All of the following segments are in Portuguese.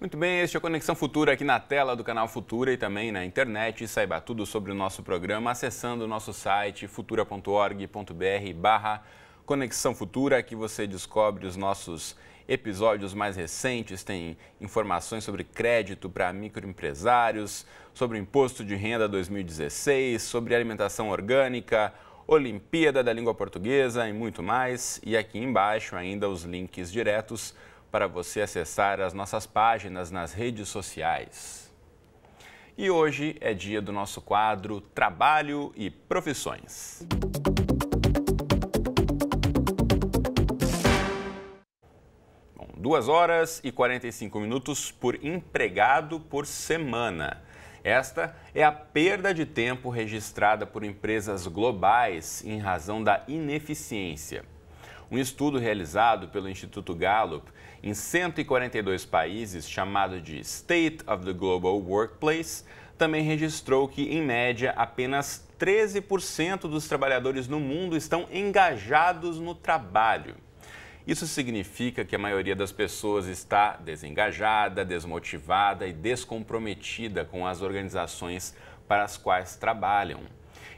Muito bem, este é o Conexão Futura aqui na tela do canal Futura e também na internet. Saiba tudo sobre o nosso programa acessando o nosso site futura.org.br barra Conexão Futura, que você descobre os nossos episódios mais recentes, tem informações sobre crédito para microempresários, sobre o imposto de renda 2016, sobre alimentação orgânica, Olimpíada da Língua Portuguesa e muito mais. E aqui embaixo ainda os links diretos para você acessar as nossas páginas nas redes sociais. E hoje é dia do nosso quadro Trabalho e Profissões. Bom, 2 horas e 45 minutos por empregado por semana. Esta é a perda de tempo registrada por empresas globais em razão da ineficiência. Um estudo realizado pelo Instituto Gallup em 142 países, chamado de State of the Global Workplace, também registrou que, em média, apenas 13% dos trabalhadores no mundo estão engajados no trabalho. Isso significa que a maioria das pessoas está desengajada, desmotivada e descomprometida com as organizações para as quais trabalham.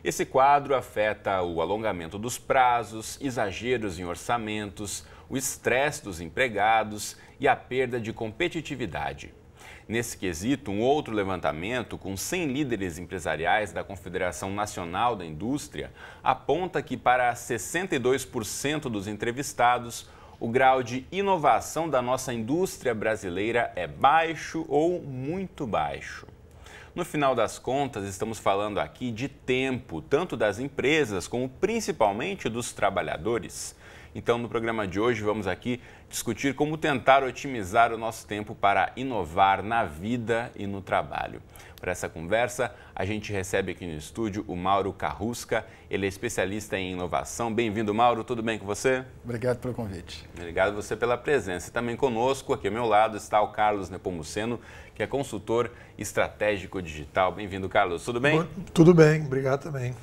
Esse quadro afeta o alongamento dos prazos, exageros em orçamentos, o estresse dos empregados e a perda de competitividade. Nesse quesito, um outro levantamento com 100 líderes empresariais da Confederação Nacional da Indústria aponta que para 62% dos entrevistados, o grau de inovação da nossa indústria brasileira é baixo ou muito baixo. No final das contas, estamos falando aqui de tempo, tanto das empresas como principalmente dos trabalhadores. Então, no programa de hoje, vamos aqui discutir como tentar otimizar o nosso tempo para inovar na vida e no trabalho. Para essa conversa, a gente recebe aqui no estúdio o Mauro Carrusca, ele é especialista em inovação. Bem-vindo, Mauro, tudo bem com você? Obrigado pelo convite. Obrigado você pela presença. E também conosco, aqui ao meu lado, está o Carlos Nepomuceno, que é consultor estratégico digital. Bem-vindo, Carlos, tudo bem? tudo bem, obrigado também.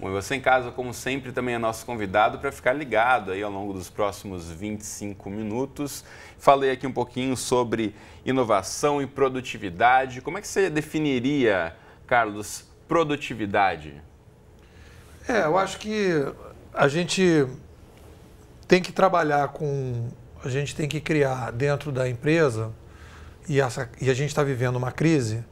Bom, você em casa, como sempre, também é nosso convidado para ficar ligado aí ao longo dos próximos 25 minutos. Falei aqui um pouquinho sobre inovação e produtividade. Como é que você definiria, Carlos, produtividade? É, eu acho que a gente tem que trabalhar com. A gente tem que criar dentro da empresa, e, essa, e a gente está vivendo uma crise,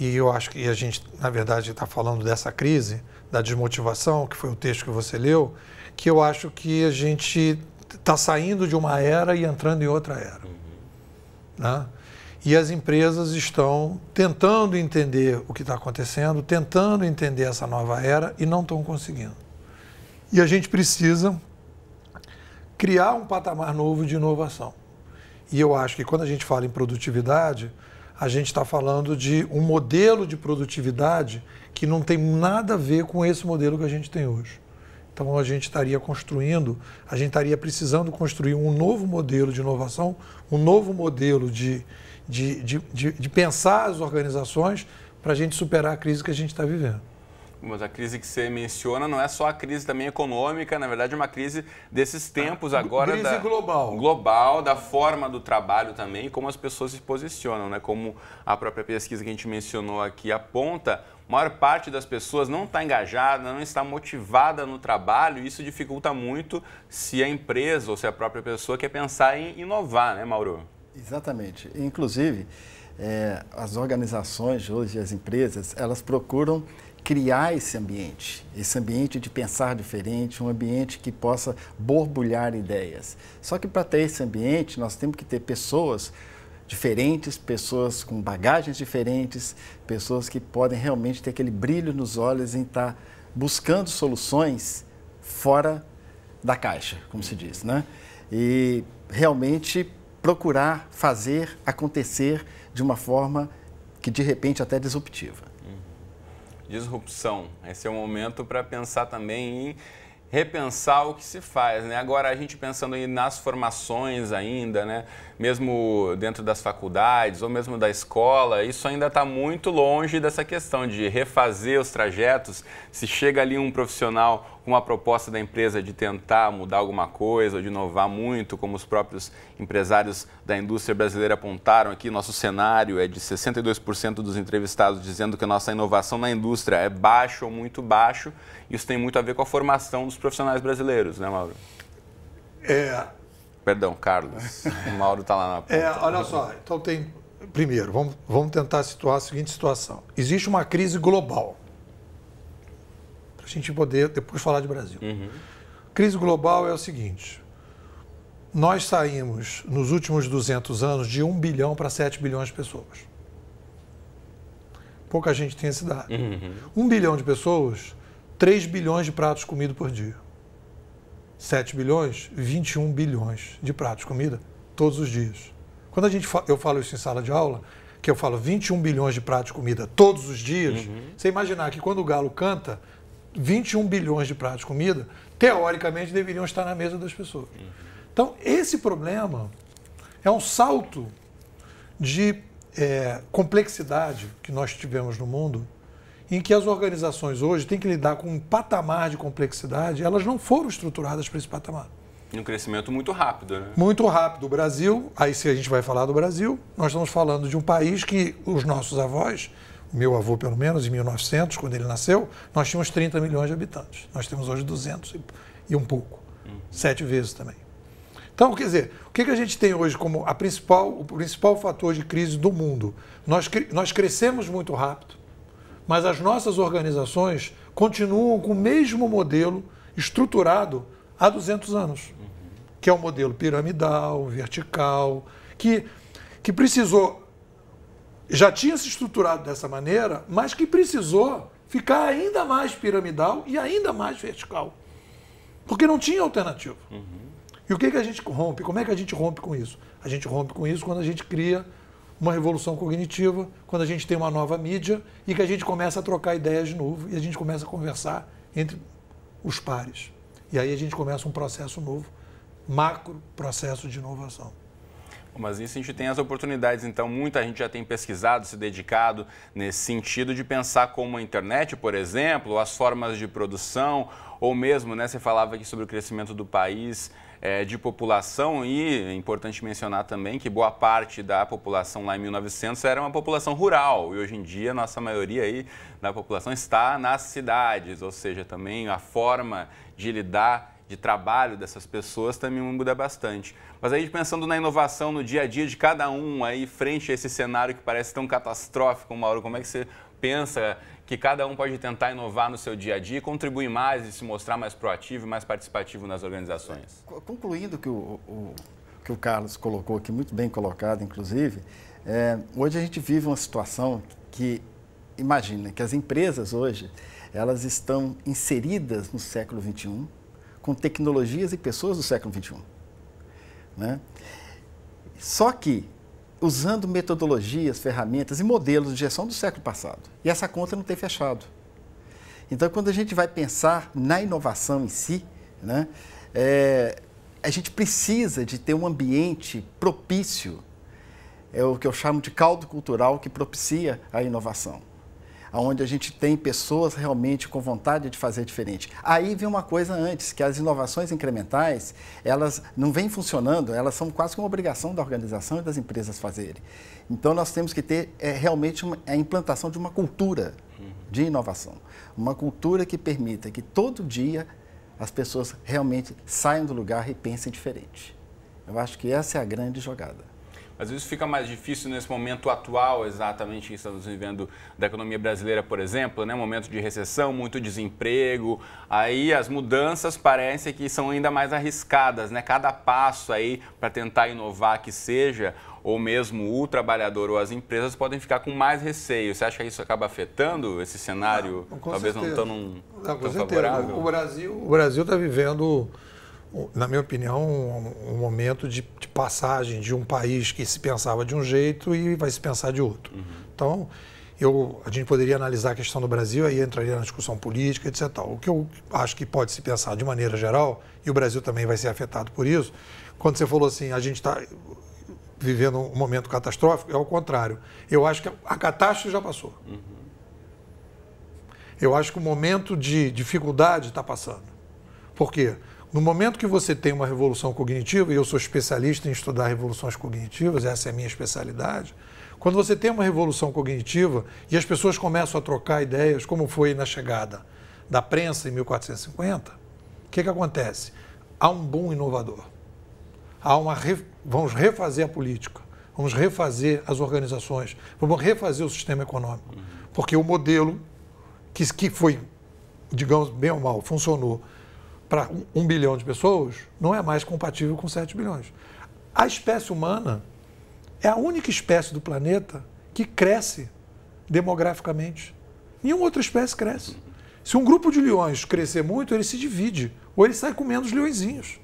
e eu acho que a gente, na verdade, está falando dessa crise da desmotivação, que foi o texto que você leu, que eu acho que a gente está saindo de uma era e entrando em outra era. Uhum. Né? E as empresas estão tentando entender o que está acontecendo, tentando entender essa nova era e não estão conseguindo. E a gente precisa criar um patamar novo de inovação. E eu acho que quando a gente fala em produtividade, a gente está falando de um modelo de produtividade que não tem nada a ver com esse modelo que a gente tem hoje. Então a gente estaria construindo, a gente estaria precisando construir um novo modelo de inovação, um novo modelo de, de, de, de, de pensar as organizações para a gente superar a crise que a gente está vivendo mas a crise que você menciona não é só a crise também econômica, na verdade é uma crise desses tempos ah, agora. Crise da, global. Global, da forma do trabalho também, como as pessoas se posicionam, né? Como a própria pesquisa que a gente mencionou aqui aponta, a maior parte das pessoas não está engajada, não está motivada no trabalho, e isso dificulta muito se a empresa ou se a própria pessoa quer pensar em inovar, né, Mauro? Exatamente. Inclusive, é, as organizações hoje, as empresas, elas procuram criar esse ambiente, esse ambiente de pensar diferente, um ambiente que possa borbulhar ideias. Só que para ter esse ambiente, nós temos que ter pessoas diferentes, pessoas com bagagens diferentes, pessoas que podem realmente ter aquele brilho nos olhos em estar tá buscando soluções fora da caixa, como se diz, né? E realmente procurar fazer acontecer de uma forma que de repente até disruptiva disrupção. Esse é o momento para pensar também em repensar o que se faz, né? Agora a gente pensando aí nas formações ainda, né? Mesmo dentro das faculdades ou mesmo da escola, isso ainda está muito longe dessa questão de refazer os trajetos. Se chega ali um profissional com uma proposta da empresa de tentar mudar alguma coisa, ou de inovar muito, como os próprios empresários da indústria brasileira apontaram aqui, nosso cenário é de 62% dos entrevistados dizendo que a nossa inovação na indústria é baixa ou muito baixa. Isso tem muito a ver com a formação dos profissionais brasileiros, né, Mauro? É. Perdão, Carlos. O Mauro está lá na é, ponta. É, olha só, então tem. Primeiro, vamos, vamos tentar situar a seguinte situação. Existe uma crise global para a gente poder depois falar de Brasil. Uhum. Crise global é o seguinte: nós saímos, nos últimos 200 anos, de 1 bilhão para 7 bilhões de pessoas. Pouca gente tem esse dado. Uhum. 1 bilhão de pessoas, 3 bilhões de pratos comidos por dia. 7 bilhões, 21 bilhões de pratos comida todos os dias. Quando a gente fa eu falo isso em sala de aula, que eu falo 21 bilhões de pratos de comida todos os dias, uhum. você imaginar que quando o galo canta, 21 bilhões de pratos de comida, teoricamente deveriam estar na mesa das pessoas. Então, esse problema é um salto de é, complexidade que nós tivemos no mundo, em que as organizações hoje têm que lidar com um patamar de complexidade, elas não foram estruturadas para esse patamar. E um crescimento muito rápido, né? Muito rápido. O Brasil, aí se a gente vai falar do Brasil, nós estamos falando de um país que os nossos avós meu avô pelo menos, em 1900, quando ele nasceu, nós tínhamos 30 milhões de habitantes. Nós temos hoje 200 e um pouco, uhum. sete vezes também. Então, quer dizer, o que, que a gente tem hoje como a principal, o principal fator de crise do mundo? Nós, nós crescemos muito rápido, mas as nossas organizações continuam com o mesmo modelo estruturado há 200 anos, que é o um modelo piramidal, vertical, que, que precisou já tinha se estruturado dessa maneira, mas que precisou ficar ainda mais piramidal e ainda mais vertical. Porque não tinha alternativa. Uhum. E o que, que a gente rompe? Como é que a gente rompe com isso? A gente rompe com isso quando a gente cria uma revolução cognitiva, quando a gente tem uma nova mídia e que a gente começa a trocar ideias de novo e a gente começa a conversar entre os pares. E aí a gente começa um processo novo, macro processo de inovação. Mas isso a gente tem as oportunidades, então muita gente já tem pesquisado, se dedicado nesse sentido de pensar como a internet, por exemplo, as formas de produção, ou mesmo, né, você falava aqui sobre o crescimento do país, é, de população e é importante mencionar também que boa parte da população lá em 1900 era uma população rural e hoje em dia a nossa maioria aí da população está nas cidades, ou seja, também a forma de lidar de trabalho dessas pessoas também muda bastante. Mas aí pensando na inovação no dia a dia de cada um aí frente a esse cenário que parece tão catastrófico, Mauro, como é que você pensa que cada um pode tentar inovar no seu dia a dia e contribuir mais e se mostrar mais proativo e mais participativo nas organizações? É. Concluindo que o, o, que o Carlos colocou aqui, muito bem colocado, inclusive, é, hoje a gente vive uma situação que, imagina, que as empresas hoje, elas estão inseridas no século XXI, com tecnologias e pessoas do século XXI. Né? Só que usando metodologias, ferramentas e modelos de gestão do século passado. E essa conta não tem fechado. Então, quando a gente vai pensar na inovação em si, né, é, a gente precisa de ter um ambiente propício, é o que eu chamo de caldo cultural que propicia a inovação onde a gente tem pessoas realmente com vontade de fazer diferente. Aí vem uma coisa antes, que as inovações incrementais, elas não vêm funcionando, elas são quase uma obrigação da organização e das empresas fazerem. Então, nós temos que ter é, realmente uma, a implantação de uma cultura de inovação. Uma cultura que permita que todo dia as pessoas realmente saiam do lugar e pensem diferente. Eu acho que essa é a grande jogada. Às vezes fica mais difícil nesse momento atual, exatamente que estamos vivendo da economia brasileira, por exemplo, né? momento de recessão, muito desemprego. Aí as mudanças parecem que são ainda mais arriscadas, né? Cada passo aí para tentar inovar que seja, ou mesmo o trabalhador ou as empresas podem ficar com mais receio. Você acha que isso acaba afetando esse cenário, ah, não, talvez certeza. não tão, não, tão favorável? O Brasil está vivendo na minha opinião, um, um momento de, de, passagem de um país que se pensava de um jeito e vai se pensar de outro. Uhum. Então, eu, a gente poderia analisar a questão do Brasil, aí entraria na discussão política, etc. O que eu acho que pode se pensar de maneira geral, e o Brasil também vai ser afetado por isso, quando você falou assim, a gente está vivendo um momento catastrófico, é o contrário. Eu acho que a catástrofe já passou. Uhum. Eu acho que o momento de dificuldade está passando. Por quê? No momento que você tem uma revolução cognitiva, e eu sou especialista em estudar revoluções cognitivas, essa é a minha especialidade, quando você tem uma revolução cognitiva e as pessoas começam a trocar ideias, como foi na chegada da prensa em 1450, o que, que acontece? Há um boom inovador. Há uma re... Vamos refazer a política, vamos refazer as organizações, vamos refazer o sistema econômico. Uhum. Porque o modelo que, que foi, digamos, bem ou mal, funcionou para 1 bilhão de pessoas não é mais compatível com 7 bilhões. A espécie humana é a única espécie do planeta que cresce demograficamente. Nenhuma outra espécie cresce. Se um grupo de leões crescer muito, ele se divide, ou ele sai comendo os leõezinhos.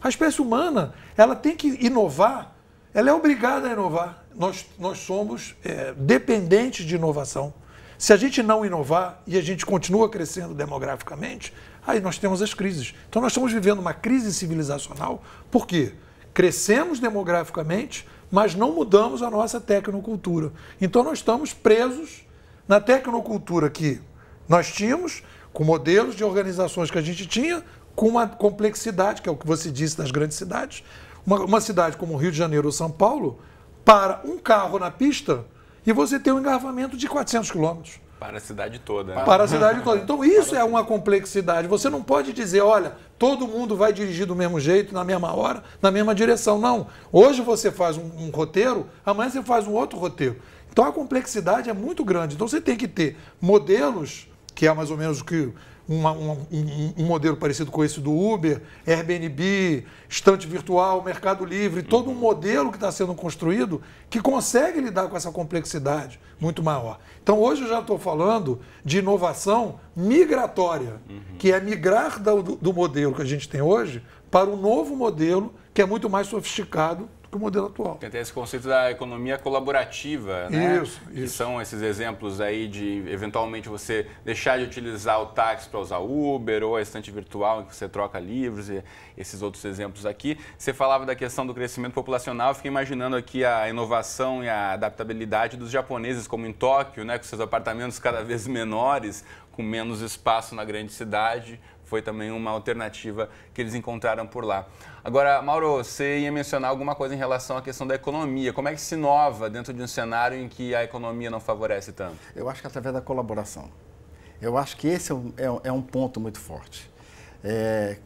A espécie humana, ela tem que inovar, ela é obrigada a inovar. Nós, nós somos é, dependentes de inovação. Se a gente não inovar e a gente continua crescendo demograficamente, Aí nós temos as crises. Então nós estamos vivendo uma crise civilizacional, por quê? Crescemos demograficamente, mas não mudamos a nossa tecnocultura. Então nós estamos presos na tecnocultura que nós tínhamos, com modelos de organizações que a gente tinha, com uma complexidade, que é o que você disse das grandes cidades. Uma, uma cidade como Rio de Janeiro ou São Paulo, para um carro na pista e você tem um engarrafamento de 400 quilômetros. Para a cidade toda. Né? Para a cidade toda. Então isso é uma complexidade. Você não pode dizer, olha, todo mundo vai dirigir do mesmo jeito, na mesma hora, na mesma direção. Não. Hoje você faz um, um roteiro, amanhã você faz um outro roteiro. Então a complexidade é muito grande. Então você tem que ter modelos, que é mais ou menos o que uma, um, um, um, modelo parecido com esse do Uber, Airbnb, estante virtual, Mercado Livre, todo um modelo que está sendo construído que consegue lidar com essa complexidade muito maior. Então, hoje eu já estou falando de inovação migratória, uhum. que é migrar do, do modelo que a gente tem hoje para um novo modelo que é muito mais sofisticado que o modelo atual. Tem até esse conceito da economia colaborativa, né? Isso, que são esses exemplos aí de, eventualmente, você deixar de utilizar o táxi para usar Uber ou a estante virtual em que você troca livros e esses outros exemplos aqui. Você falava da questão do crescimento populacional, eu fiquei imaginando aqui a inovação e a adaptabilidade dos japoneses, como em Tóquio, né? Com seus apartamentos cada vez menores, com menos espaço na grande cidade, foi também uma alternativa que eles encontraram por lá. Agora, Mauro, você ia mencionar alguma coisa em relação à questão da economia. Como é que se inova dentro de um cenário em que a economia não favorece tanto? Eu acho que é através da colaboração. Eu acho que esse é um, é um é ponto muito forte. É,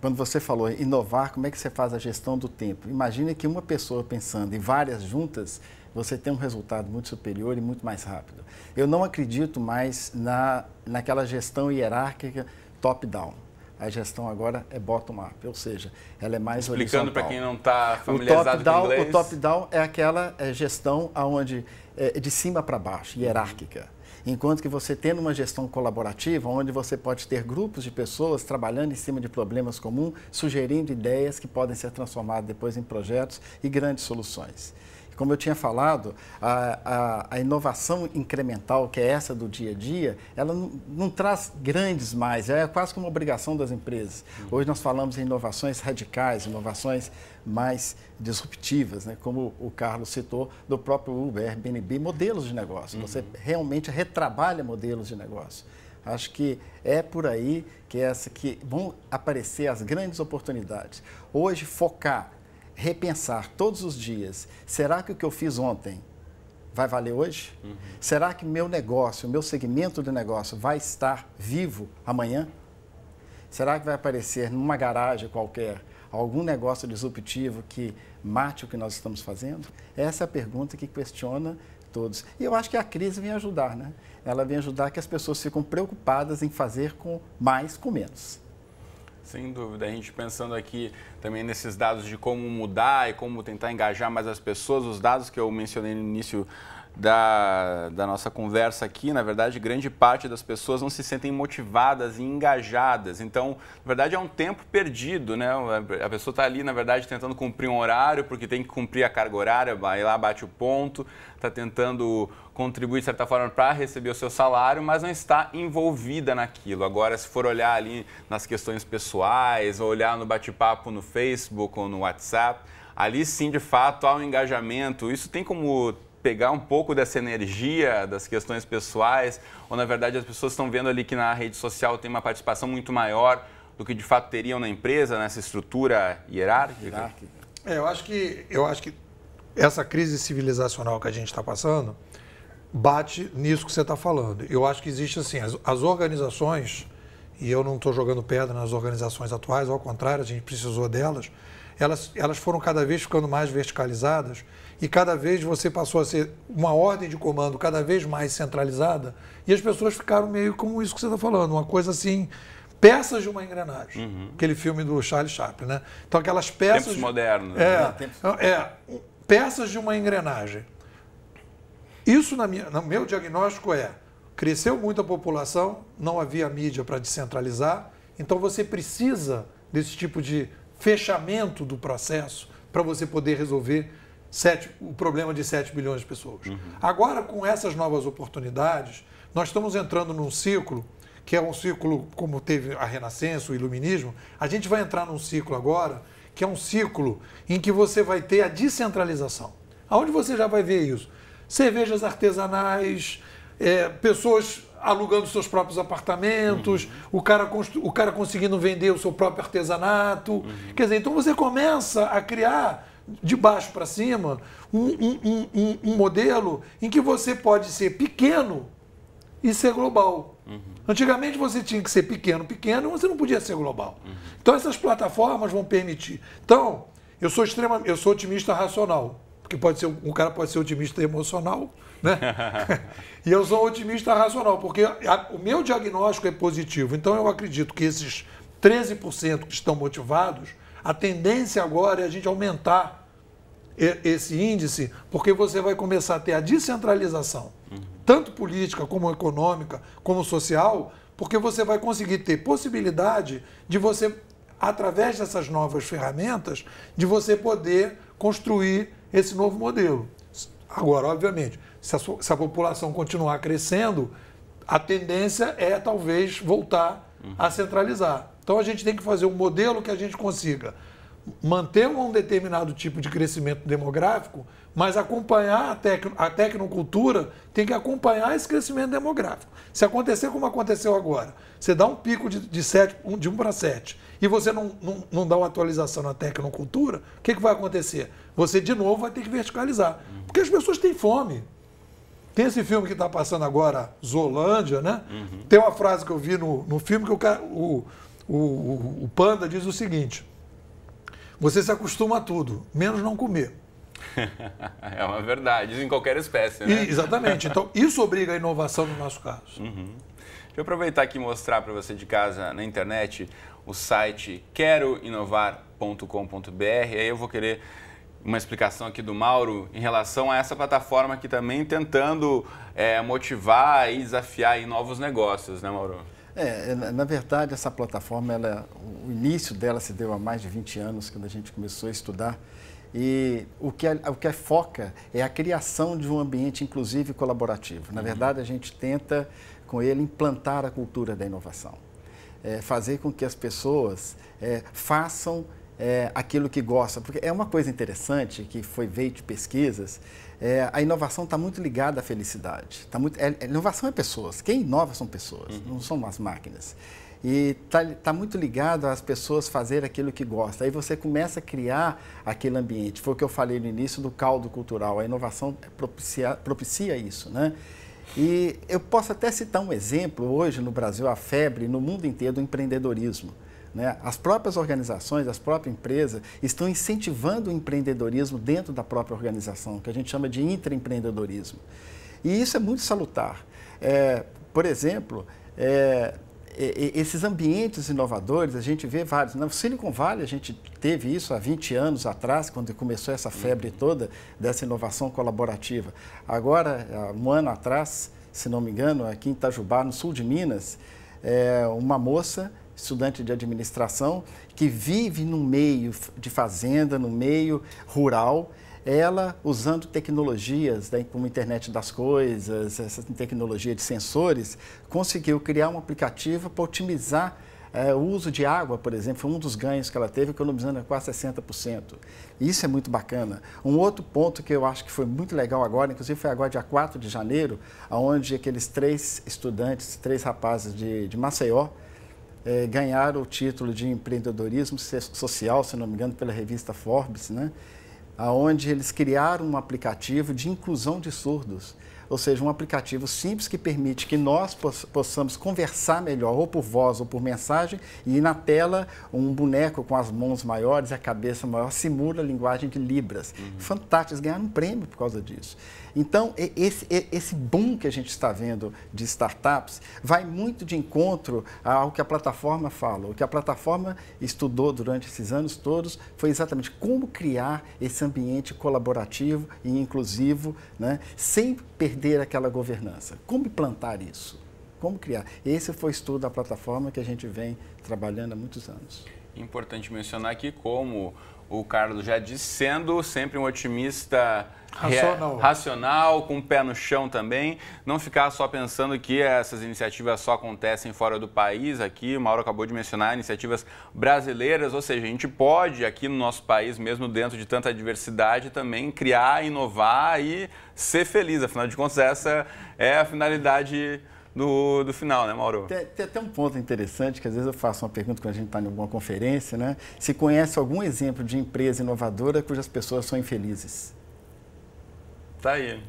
quando você falou inovar, como é que você faz a gestão do tempo? Imagine que uma pessoa pensando e várias juntas, você tem um resultado muito superior e muito mais rápido. Eu não acredito mais na, naquela gestão hierárquica top-down. A gestão agora é bottom-up, ou seja, ela é mais Explicando para quem não está familiarizado o com inglês. O top-down é aquela é, gestão aonde é, é de cima para baixo, hierárquica. Enquanto que você tendo uma gestão colaborativa, onde você pode ter grupos de pessoas trabalhando em cima de problemas comuns, sugerindo ideias que podem ser transformadas depois em projetos e grandes soluções. Como eu tinha falado, a, a, a inovação incremental, que é essa do dia a dia, ela não, não, traz grandes mais, é quase como obrigação das empresas. Uhum. Hoje nós falamos em inovações radicais, inovações mais disruptivas, né? como o Carlos citou, do próprio Uber, Airbnb, modelos de negócio. Uhum. Você realmente retrabalha modelos de negócio. Acho que é por aí que, é essa, que vão aparecer as grandes oportunidades. Hoje, focar repensar todos os dias: será que o que eu fiz ontem vai valer hoje? Uhum. Será que meu negócio, meu segmento de negócio vai estar vivo amanhã? Será que vai aparecer numa garagem qualquer algum negócio disruptivo que mate o que nós estamos fazendo? Essa é a pergunta que questiona todos. E eu acho que a crise vem ajudar, né? Ela vem ajudar que as pessoas ficam preocupadas em fazer com mais com menos. Sem dúvida. A gente pensando aqui também nesses dados de como mudar e como tentar engajar mais as pessoas, os dados que eu mencionei no início da, da nossa conversa aqui, na verdade, grande parte das pessoas não se sentem motivadas e engajadas. Então, na verdade, é um tempo perdido, né? A pessoa está ali, na verdade, tentando cumprir um horário, porque tem que cumprir a carga horária, vai lá, bate o ponto, está tentando contribuir de certa forma para receber o seu salário, mas não está envolvida naquilo. Agora, se for olhar ali nas questões pessoais, ou olhar no bate-papo no Facebook ou no WhatsApp, ali sim, de fato, há um engajamento. Isso tem como pegar um pouco dessa energia, das questões pessoais, ou na verdade as pessoas estão vendo ali que na rede social tem uma participação muito maior do que de fato teriam na empresa, nessa estrutura hierárquica? É, eu acho que eu acho que essa crise civilizacional que a gente está passando bate nisso que você está falando. Eu acho que existe assim as, as organizações e eu não estou jogando pedra nas organizações atuais, ao contrário, a gente precisou delas. Elas, elas foram cada vez ficando mais verticalizadas e cada vez você passou a ser uma ordem de comando cada vez mais centralizada, e as pessoas ficaram meio como isso que você está falando, uma coisa assim, peças de uma engrenagem. Uhum. Aquele filme do Charles Chaplin, né? Então aquelas peças... Tempos modernos. É, né? Tempos... é, peças de uma engrenagem. Isso, na minha, no meu diagnóstico, é cresceu muito a população, não havia mídia para descentralizar, então você precisa desse tipo de fechamento do processo para você poder resolver o problema de 7 bilhões de pessoas. Uhum. Agora, com essas novas oportunidades, nós estamos entrando num ciclo que é um ciclo como teve a Renascença, o Iluminismo. A gente vai entrar num ciclo agora que é um ciclo em que você vai ter a descentralização. Aonde você já vai ver isso? Cervejas artesanais, é, pessoas alugando seus próprios apartamentos, uhum. o, cara o cara conseguindo vender o seu próprio artesanato. Uhum. Quer dizer, então você começa a criar de baixo para cima, um, um, um, um, modelo em que você pode ser pequeno e ser global. Uhum. Antigamente você tinha que ser pequeno, pequeno, você não podia ser global. Uhum. Então essas plataformas vão permitir. Então, eu sou extrema, eu sou otimista racional, porque pode ser um cara pode ser otimista emocional, né? e eu sou otimista racional, porque a, o meu diagnóstico é positivo. Então eu acredito que esses 13% que estão motivados, a tendência agora é a gente aumentar esse índice, porque você vai começar a ter a descentralização, tanto política como econômica, como social, porque você vai conseguir ter possibilidade de você, através dessas novas ferramentas, de você poder construir esse novo modelo. Agora, obviamente, se a, sua, se a população continuar crescendo, a tendência é talvez voltar uhum. a centralizar. Então a gente tem que fazer um modelo que a gente consiga manter um determinado tipo de crescimento demográfico, mas acompanhar a, tecno, a tecnocultura tem que acompanhar esse crescimento demográfico. Se acontecer como aconteceu agora, você dá um pico de, de, um, de 1 para 7 e você não, não, não, dá uma atualização na tecnocultura, o que, que vai acontecer? Você de novo vai ter que verticalizar. Porque as pessoas têm fome. Tem esse filme que está passando agora, Zolândia, né? Uhum. Tem uma frase que eu vi no, no filme que o, o, o, o Panda diz o seguinte você se acostuma a tudo, menos não comer. é uma verdade, em qualquer espécie, né? E, exatamente. Então, isso obriga a inovação no nosso caso. Uhum. Deixa eu aproveitar aqui e mostrar para você de casa na internet o site queroinovar.com.br. Aí eu vou querer uma explicação aqui do Mauro em relação a essa plataforma que também tentando é, motivar e desafiar novos negócios, né, Mauro? É, é na verdade, essa plataforma, ela, o início dela se deu há mais de 20 anos, quando a gente começou a estudar. E o que, a, o que é foca é a criação de um ambiente inclusivo e colaborativo. Na uhum. verdade, a gente tenta, com ele, implantar a cultura da inovação. É, fazer com que as pessoas é, façam é, aquilo que gosta. Porque é uma coisa interessante que foi veio de pesquisas, é, a inovação está muito ligada à felicidade. Tá muito, é, é, inovação é pessoas, quem inova são pessoas, uhum. não são as máquinas. E está tá muito ligado às pessoas fazer aquilo que gosta. Aí você começa a criar aquele ambiente. Foi o que eu falei no início do caldo cultural. A inovação propicia, propicia isso, né? E eu posso até citar um exemplo hoje no Brasil, a febre no mundo inteiro do empreendedorismo. Né? As próprias organizações, as próprias empresas estão incentivando o empreendedorismo dentro da própria organização, que a gente chama de intraempreendedorismo. E isso é muito salutar. É, por exemplo, é, esses ambientes inovadores, a gente vê vários. No né? Silicon Valley, a gente teve isso há 20 anos atrás, quando começou essa febre uhum. toda dessa inovação colaborativa. Agora, um ano atrás, se não me engano, aqui em Itajubá, no sul de Minas, é, uma moça estudante de administração, que vive no meio de fazenda, no meio rural, ela usando tecnologias, né, como internet das coisas, essa tecnologia de sensores, conseguiu criar um aplicativo para otimizar é, o uso de água, por exemplo, foi um dos ganhos que ela teve, economizando quase 60%. Isso é muito bacana. Um outro ponto que eu acho que foi muito legal agora, inclusive foi agora dia 4 de janeiro, onde aqueles três estudantes, três rapazes de, de Maceió, é, ganharam o título de empreendedorismo social, se não me engano, pela revista Forbes, né? onde eles criaram um aplicativo de inclusão de surdos ou seja, um aplicativo simples que permite que nós possamos conversar melhor, ou por voz ou por mensagem, e na tela um boneco com as mãos maiores e a cabeça maior simula a linguagem de Libras. Uhum. Fantástico, eles ganharam um prêmio por causa disso. Então, esse, esse boom que a gente está vendo de startups vai muito de encontro ao que a plataforma fala. O que a plataforma estudou durante esses anos todos foi exatamente como criar esse ambiente colaborativo e inclusivo, né, sem perder perder aquela governança. Como plantar isso? Como criar? Esse foi o estudo da plataforma que a gente vem trabalhando há muitos anos. Importante mencionar que como o Carlos já disse, sendo sempre um otimista racional. racional, com o pé no chão também, não ficar só pensando que essas iniciativas só acontecem fora do país. Aqui, o Mauro acabou de mencionar iniciativas brasileiras, ou seja, a gente pode aqui no nosso país, mesmo dentro de tanta diversidade, também criar, inovar e ser feliz. Afinal de contas, essa é a finalidade do, do final, né, Mauro? Tem, tem, até um ponto interessante, que às vezes eu faço uma pergunta quando a gente está em alguma conferência, né? Se conhece algum exemplo de empresa inovadora cujas pessoas são infelizes? Tá aí.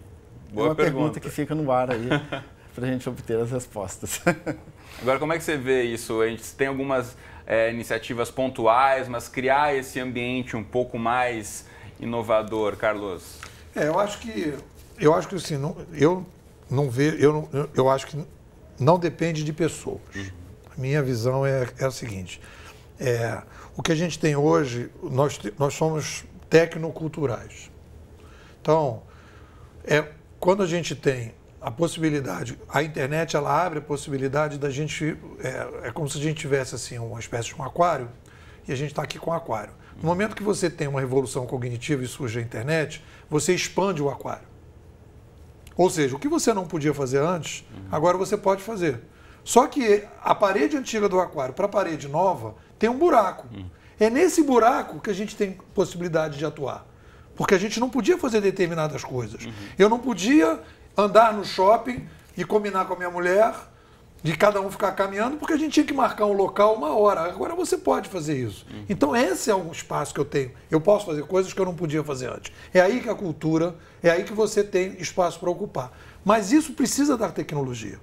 Boa é uma pergunta. pergunta que fica no ar aí para a gente obter as respostas. Agora, como é que você vê isso? A gente tem algumas é, iniciativas pontuais, mas criar esse ambiente um pouco mais inovador, Carlos? É, eu acho que eu acho que assim, não, eu não vejo, eu, eu acho que não depende de pessoas. A minha visão é, é a seguinte: é, o que a gente tem hoje, nós, nós somos tecnoculturais. Então, é, quando a gente tem a possibilidade, a internet ela abre a possibilidade da gente, é, é como se a gente tivesse assim uma espécie de um aquário e a gente está aqui com o aquário. No momento que você tem uma revolução cognitiva e surge a internet, você expande o aquário. Ou seja, o que você não podia fazer antes, uhum. agora você pode fazer. Só que a parede antiga do aquário para a parede nova tem um buraco. Uhum. É nesse buraco que a gente tem possibilidade de atuar. Porque a gente não podia fazer determinadas coisas. Uhum. Eu não podia andar no shopping e combinar com a minha mulher de cada um ficar caminhando, porque a gente tinha que marcar um local uma hora. Agora você pode fazer isso. Uhum. Então, esse é um espaço que eu tenho. Eu posso fazer coisas que eu não podia fazer antes. É aí que a cultura, é aí que você tem espaço para ocupar. Mas isso precisa da tecnologia.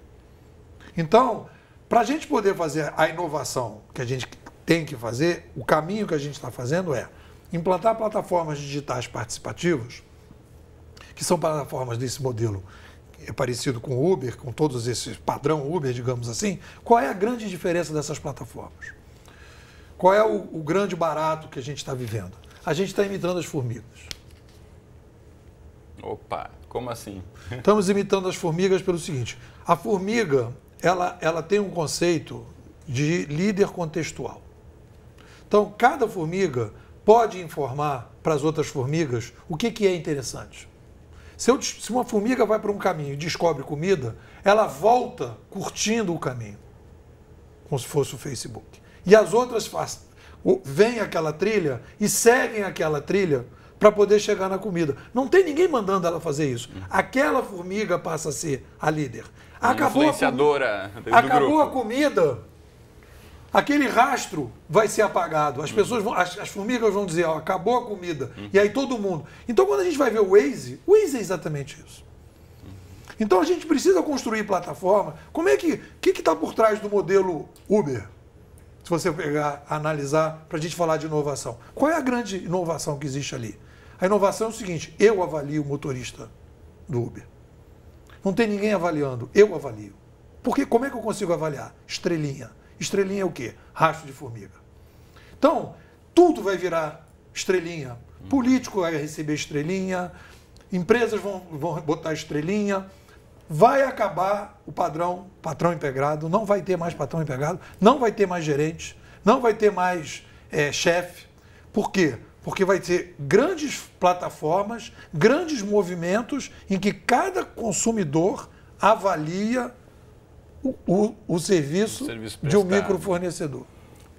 Então, para a gente poder fazer a inovação que a gente tem que fazer, o caminho que a gente está fazendo é implantar plataformas digitais participativas, que são plataformas desse modelo é parecido com o Uber, com todos esses padrão Uber, digamos assim, qual é a grande diferença dessas plataformas? Qual é o, o grande barato que a gente está vivendo? A gente está imitando as formigas. Opa, como assim? Estamos imitando as formigas pelo seguinte: a formiga ela, ela tem um conceito de líder contextual. Então, cada formiga pode informar para as outras formigas o que, que é interessante. Se, eu, se uma formiga vai para um caminho e descobre comida, ela volta curtindo o caminho, como se fosse o Facebook. E as outras faz, vêm aquela trilha e seguem aquela trilha para poder chegar na comida. Não tem ninguém mandando ela fazer isso. Hum. Aquela formiga passa a ser a líder. Acabou influenciadora a, com... Acabou grupo. a comida aquele rastro vai ser apagado. As uhum. pessoas vão, as, as formigas vão dizer, ó, acabou a comida. Uhum. E aí todo mundo. Então quando a gente vai ver o Waze, o Waze é exatamente isso. Uhum. Então a gente precisa construir plataforma. Como é que que está por trás do modelo Uber? Se você pegar, analisar, para a gente falar de inovação. Qual é a grande inovação que existe ali? A inovação é o seguinte: eu avalio o motorista do Uber. Não tem ninguém avaliando, eu avalio. Porque como é que eu consigo avaliar? Estrelinha. Estrelinha é o quê? Rastro de formiga. Então, tudo vai virar estrelinha. Político vai receber estrelinha, empresas vão, vão botar estrelinha. Vai acabar o padrão, patrão empregado, não vai ter mais patrão empregado, não vai ter mais gerente, não vai ter mais é, chefe. Por quê? Porque vai ter grandes plataformas, grandes movimentos em que cada consumidor avalia o, o, serviço, serviço de um microfornecedor.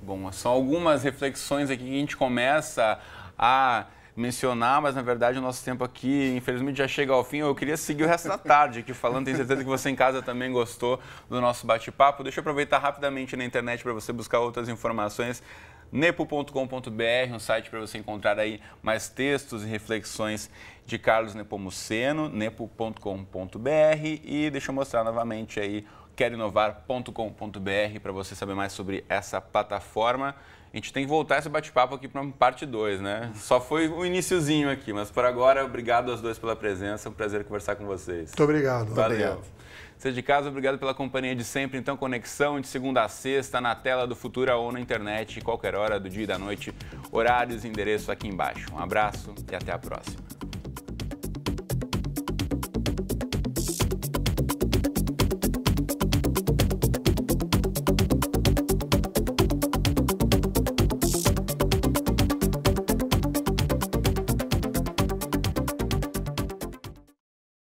Bom, são algumas reflexões aqui que a gente começa a mencionar, mas na verdade o nosso tempo aqui, infelizmente, já chega ao fim. Eu queria seguir o resto da tarde aqui falando, tenho certeza que você em casa também gostou do nosso bate-papo. Deixa eu aproveitar rapidamente na internet para você buscar outras informações nepo.com.br, um site para você encontrar aí mais textos e reflexões de Carlos Nepomuceno, nepo.com.br e deixa eu mostrar novamente aí querinovar.com.br para você saber mais sobre essa plataforma. A gente tem que voltar esse bate-papo aqui para parte 2, né? Só foi o um iníciozinho aqui, mas por agora, obrigado aos dois pela presença. É um prazer conversar com vocês. Muito obrigado. Valeu. Obrigado. de casa, obrigado pela companhia de sempre. Então, conexão de segunda a sexta na tela do Futura ou na internet, qualquer hora do dia e da noite. Horários e aqui embaixo. Um abraço e até a próxima.